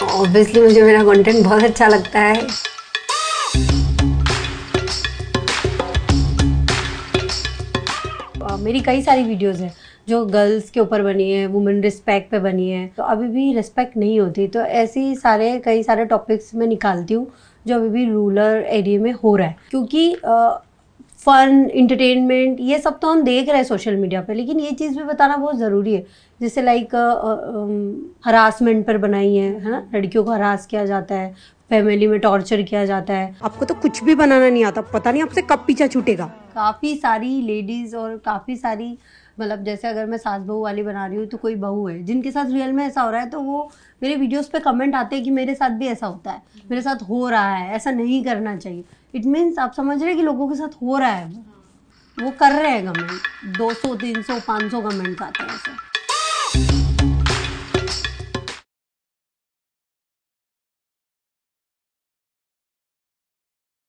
तो ऑब्वियसली मुझे मेरा कंटेंट बहुत अच्छा लगता है मेरी कई सारी वीडियोस हैं जो गर्ल्स के ऊपर बनी है वुमेन रिस्पेक्ट पे बनी है तो अभी भी रिस्पेक्ट नहीं होती तो ऐसे ही सारे कई सारे टॉपिक्स मैं निकालती हूँ जो अभी भी रूरल एरिया में हो रहा है क्योंकि फ़न इंटरटेनमेंट ये सब तो हम देख रहे हैं सोशल मीडिया पे लेकिन ये चीज़ भी बताना बहुत ज़रूरी है जैसे लाइक हरासमेंट पर बनाई है है ना लड़कियों को हरास किया जाता है फैमिली में टॉर्चर किया जाता है आपको तो कुछ भी बनाना नहीं आता पता नहीं आपसे कब पीछा छूटेगा काफ़ी सारी लेडीज़ और काफ़ी सारी मतलब जैसे अगर मैं सास बहू वाली बना रही हूँ तो कोई बहू है जिनके साथ रियल में ऐसा हो रहा है तो वो मेरे वीडियोस पे कमेंट आते हैं कि मेरे साथ भी ऐसा होता है मेरे साथ हो रहा है ऐसा नहीं करना चाहिए इट मीन्स आप समझ रहे हैं कि लोगों के साथ हो रहा है वो कर रहे हैं कमेंट दो सौ तीन सौ पाँच सौ कमेंट्स आते हैं ऐसे